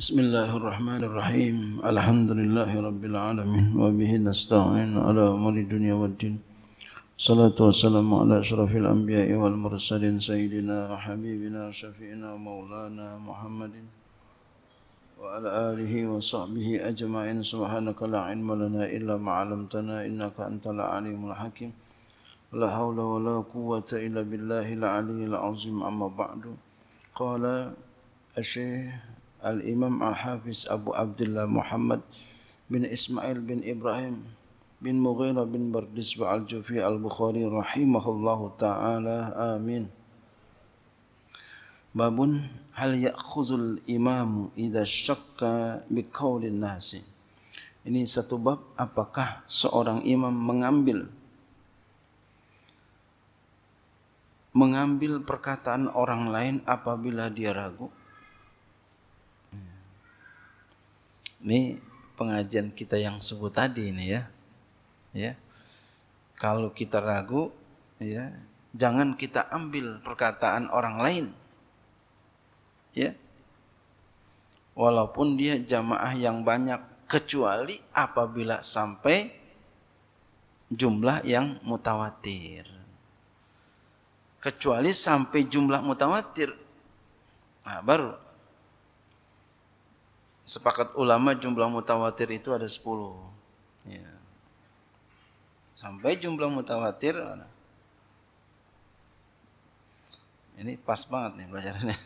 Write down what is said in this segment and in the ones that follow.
بسم الله الرحمن الرحيم الحمد لله رب العالمين وبه نستعين على امور الدنيا والدين صلاة والسلام على أشرف الأنبياء والمرسلين سيدنا وحبيبنا وشفينا ومولانا محمد وعلى آله وصحبه أجمعين سبحانك لا علم لنا إلا ما علمتنا إنك أنت العليم الحكيم لا حول ولا قوة إلا بالله العلي العظيم أما بعد قال الشيخ Al-Imam Al-Hafiz Abu Abdullah Muhammad bin Ismail bin Ibrahim bin Mughirah bin Bardisbah Al-Jufi Al-Bukhari rahimahullahu taala amin Babun hal ya'khuzul imamu idza syakka biqaulin nasi Ini satu bab apakah seorang imam mengambil mengambil perkataan orang lain apabila dia ragu Ini pengajian kita yang subuh tadi ini ya. Ya. Kalau kita ragu ya, jangan kita ambil perkataan orang lain. Ya. Walaupun dia jamaah yang banyak kecuali apabila sampai jumlah yang mutawatir. Kecuali sampai jumlah mutawatir. Nah, baru sepakat ulama jumlah mutawatir itu ada 10. Ya. Sampai jumlah mutawatir ini pas banget nih pelajarannya.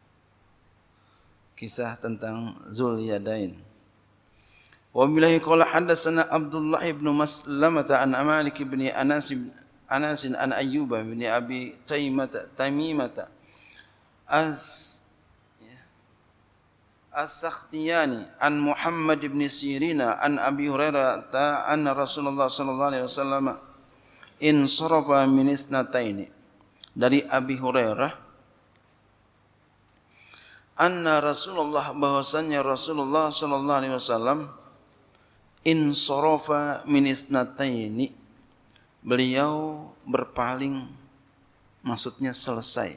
Kisah tentang Zul Yadain. Wa billahi qala hadatsana Abdullah ibn Maslamah an Malik ibn Anas Anas an Ayyub ibn Abi Taimata Taimimata as As-Sakhtiyani an Muhammad ibn Sirina an Abi Hurairah anna Rasulullah sallallahu alaihi wasallam in sarafa min isnataini dari Abi Hurairah anna Rasulullah bahwasanya Rasulullah sallallahu alaihi wasallam in sarafa min isnataini beliau berpaling maksudnya selesai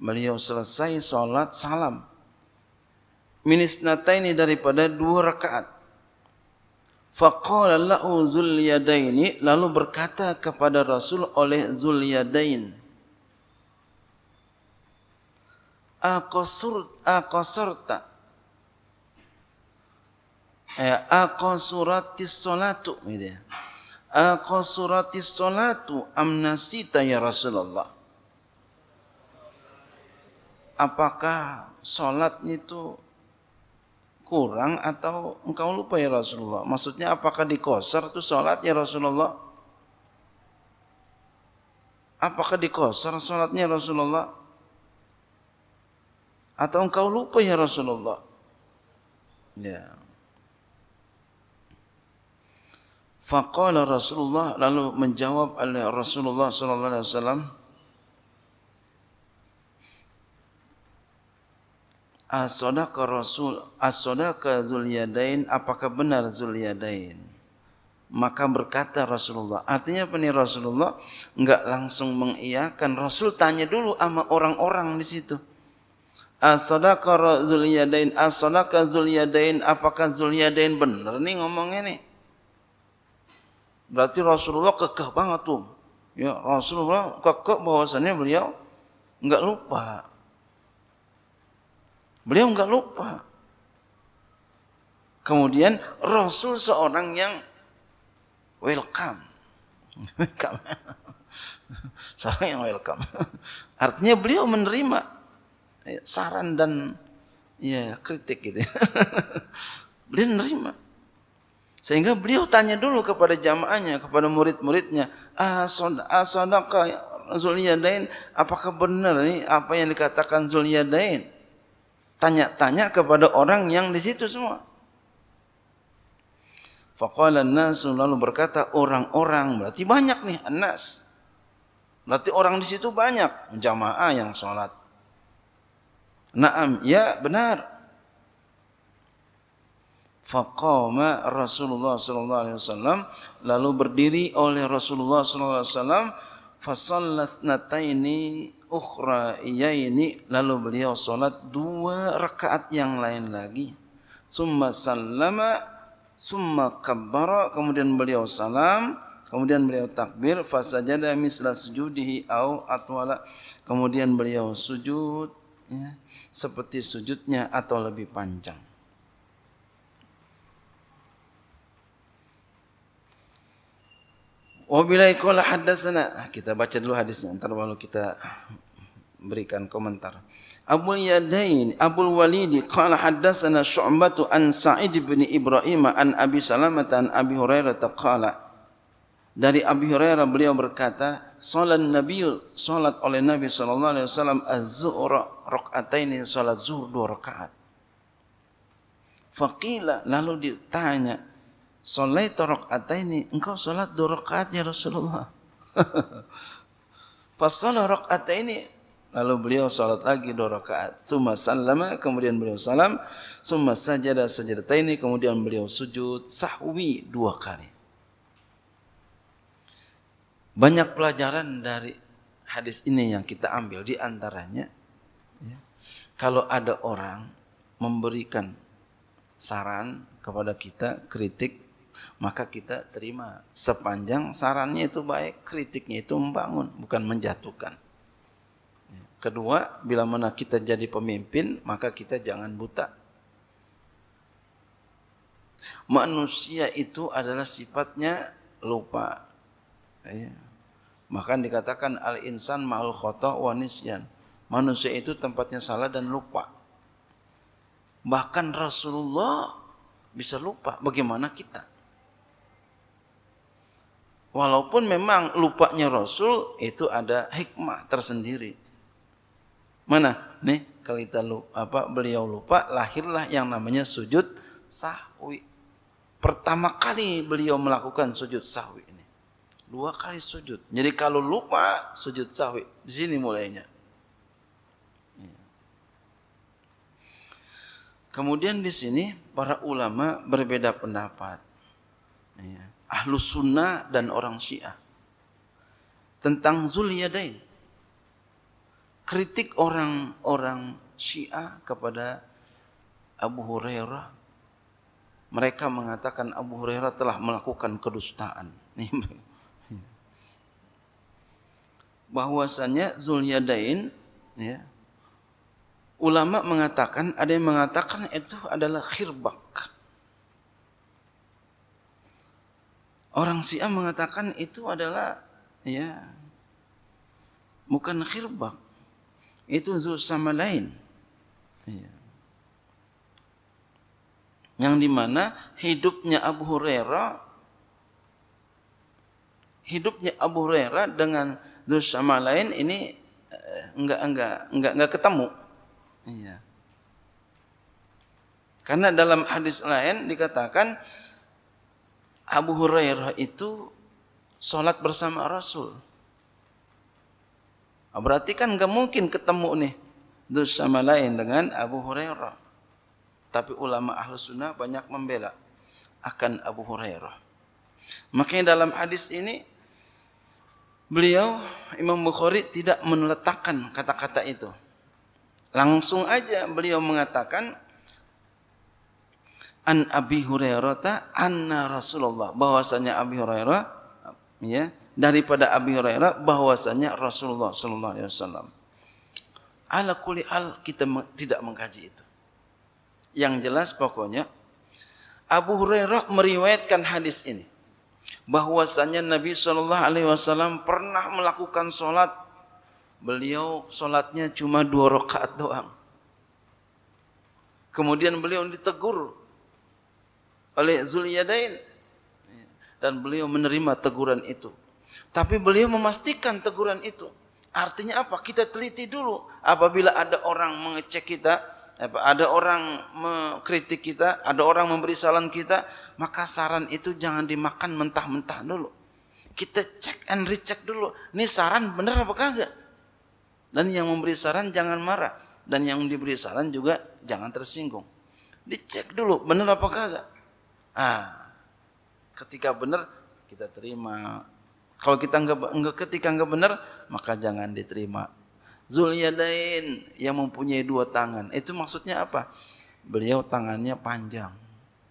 beliau selesai salat salam ini daripada dua rakaat. Faqala la'u zul yadaini lalu berkata kepada Rasul oleh zul yadain. Aqasurt aqasarta. Eh, ya aqasuratis salatu gitu. Aqasuratis salatu amnasita ya Rasulullah. Apakah salat itu kurang atau engkau lupa ya Rasulullah? Maksudnya apakah di kosar itu ya Rasulullah? Apakah di kosar sholatnya ya Rasulullah? Atau engkau lupa ya Rasulullah? Ya. Faqala Rasulullah lalu menjawab oleh Rasulullah sallallahu alaihi wasallam As-sadaqa Rasul As-sadaqa Zulyadain Apakah benar Zulyadain Maka berkata Rasulullah Artinya apa nih Rasulullah Enggak langsung mengiyakan Rasul tanya dulu sama orang-orang di situ As-sadaqa Zulyadain As-sadaqa Zulyadain Apakah Zulyadain benar nih ngomongnya nih Berarti Rasulullah kekeh banget tuh Ya Rasulullah kekeh bahwasannya beliau enggak lupa Beliau enggak lupa. Kemudian Rasul seorang yang welcome. Welcome. seorang yang welcome. Artinya beliau menerima ya, saran dan ya kritik gitu. Ya. beliau menerima. Sehingga beliau tanya dulu kepada jamaahnya, kepada murid-muridnya, asod asodaka ya Zuliyadain, apakah benar ini, apa yang dikatakan Zuliyadain? Tanya-tanya kepada orang yang di situ semua. Faqala nasu lalu berkata orang-orang berarti banyak nih anas. Berarti orang di situ banyak jamaah yang sholat. Naam, ya benar. Faqama Rasulullah sallallahu alaihi wasallam lalu berdiri oleh Rasulullah sallallahu alaihi wasallam fasallasnataini ukhra ini lalu beliau salat dua rakaat yang lain lagi summa sallama summa kabbara kemudian beliau salam kemudian beliau takbir fasajada misla sujudihi au atwala kemudian beliau sujud ya, seperti sujudnya atau lebih panjang Wa bilai qala haddatsana. Ah, kita baca dulu hadisnya entar baru kita berikan komentar. Abu Yadain, Abu Walid qala haddatsana Syu'bah an Sa'id bin Ibrahim an Abi Salamah an Abi Hurairah qala dari Abi Hurairah beliau berkata, salat Nabi salat oleh Nabi sallallahu alaihi wasallam az-zuhr rak'ataini salat zuhur dua rakaat. Faqila lalu ditanya, Solai ini engkau solat dua rakaat ya Rasulullah. Pas solat rakaat ini lalu beliau solat lagi dua rakaat. Suma salama kemudian beliau salam. Suma sajada sajada ini kemudian beliau sujud sahwi dua kali. Banyak pelajaran dari hadis ini yang kita ambil di antaranya ya, kalau ada orang memberikan saran kepada kita kritik maka kita terima sepanjang sarannya itu baik, kritiknya itu membangun, bukan menjatuhkan. Ya. Kedua, bila mana kita jadi pemimpin, maka kita jangan buta. Manusia itu adalah sifatnya lupa. Maka ya. dikatakan al-insan ma'al khotoh wa nisyan. Manusia itu tempatnya salah dan lupa. Bahkan Rasulullah bisa lupa bagaimana kita. Walaupun memang lupanya Rasul itu ada hikmah tersendiri. Mana? Nih, kalau lupa, apa beliau lupa lahirlah yang namanya sujud sahwi. Pertama kali beliau melakukan sujud sahwi ini. Dua kali sujud. Jadi kalau lupa sujud sahwi, di sini mulainya. Iya. Kemudian di sini para ulama berbeda pendapat. Ya ahlus sunnah dan orang syiah tentang Zuliyadain. Kritik orang-orang syiah kepada Abu Hurairah. Mereka mengatakan Abu Hurairah telah melakukan kedustaan. Bahwasannya Zuliyadain ya, ulama mengatakan ada yang mengatakan itu adalah khirbak Orang Syiah mengatakan itu adalah ya bukan khirbak. Itu zul sama lain. Ya. Yang dimana hidupnya Abu Hurairah hidupnya Abu Hurairah dengan zul sama lain ini eh, enggak enggak enggak enggak ketemu. Iya. Karena dalam hadis lain dikatakan Abu Hurairah itu sholat bersama Rasul. Nah, berarti kan nggak mungkin ketemu nih terus sama lain dengan Abu Hurairah. Tapi ulama ahlu sunnah banyak membela akan Abu Hurairah. Makanya dalam hadis ini beliau Imam Bukhari tidak meletakkan kata-kata itu. Langsung aja beliau mengatakan an Abi Hurairah ta anna Rasulullah bahwasanya Abi Hurairah ya daripada Abi Hurairah bahwasanya Rasulullah sallallahu alaihi wasallam ala kulli al kita tidak mengkaji itu yang jelas pokoknya Abu Hurairah meriwayatkan hadis ini bahwasanya Nabi sallallahu alaihi wasallam pernah melakukan salat beliau salatnya cuma dua rakaat doang kemudian beliau ditegur oleh Zuliyadain dan beliau menerima teguran itu. Tapi beliau memastikan teguran itu. Artinya apa? Kita teliti dulu apabila ada orang mengecek kita, ada orang mengkritik kita, ada orang memberi saran kita, maka saran itu jangan dimakan mentah-mentah dulu. Kita cek and recheck dulu. Ini saran benar apa kagak? Dan yang memberi saran jangan marah dan yang diberi saran juga jangan tersinggung. Dicek dulu benar apa kagak. Ah, ketika benar kita terima. Kalau kita enggak, enggak ketika enggak benar maka jangan diterima. Zulyadain yang mempunyai dua tangan. Itu maksudnya apa? Beliau tangannya panjang.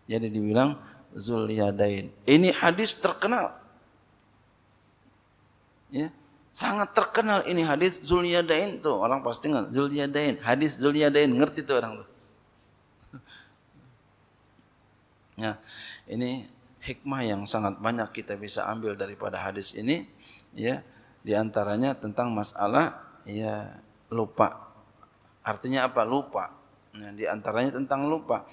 Jadi dibilang Zulyadain. Ini hadis terkenal. Ya, sangat terkenal ini hadis Zulyadain tuh orang pasti nggak Zulyadain hadis Zulyadain ngerti tuh orang tuh Ya, ini hikmah yang sangat banyak kita bisa ambil daripada hadis ini ya di antaranya tentang masalah ya lupa artinya apa lupa nah, di antaranya tentang lupa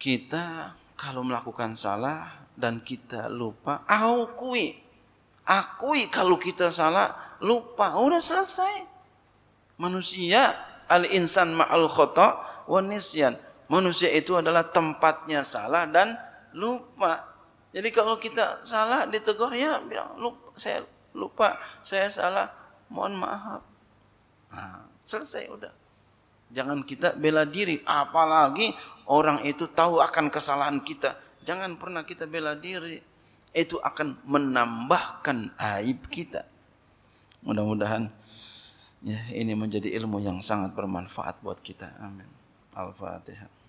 kita kalau melakukan salah dan kita lupa akui akui kalau kita salah lupa udah selesai manusia al insan ma'al khata wa nisyan Manusia itu adalah tempatnya salah dan lupa. Jadi kalau kita salah ditegur ya bilang lupa, saya lupa, saya salah, mohon maaf. Nah, selesai udah. Jangan kita bela diri, apalagi orang itu tahu akan kesalahan kita. Jangan pernah kita bela diri. Itu akan menambahkan aib kita. Mudah-mudahan ya ini menjadi ilmu yang sangat bermanfaat buat kita. Amin. Al-Fatihah